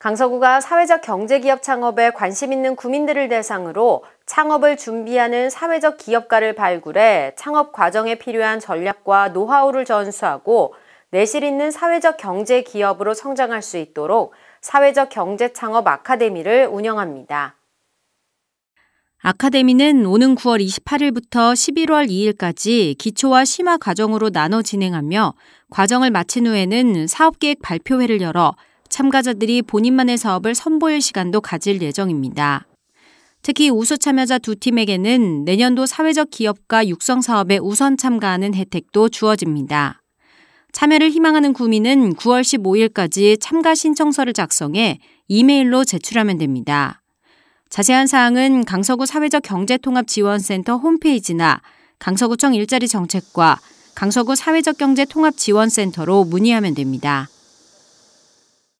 강서구가 사회적 경제기업 창업에 관심 있는 구민들을 대상으로 창업을 준비하는 사회적 기업가를 발굴해 창업 과정에 필요한 전략과 노하우를 전수하고 내실 있는 사회적 경제 기업으로 성장할 수 있도록 사회적 경제 창업 아카데미를 운영합니다. 아카데미는 오는 9월 28일부터 11월 2일까지 기초와 심화 과정으로 나눠 진행하며 과정을 마친 후에는 사업 계획 발표회를 열어 참가자들이 본인만의 사업을 선보일 시간도 가질 예정입니다. 특히 우수 참여자 두 팀에게는 내년도 사회적 기업과 육성 사업에 우선 참가하는 혜택도 주어집니다. 참여를 희망하는 구민은 9월 15일까지 참가 신청서를 작성해 이메일로 제출하면 됩니다. 자세한 사항은 강서구 사회적 경제통합지원센터 홈페이지나 강서구청 일자리 정책과 강서구 사회적 경제통합지원센터로 문의하면 됩니다.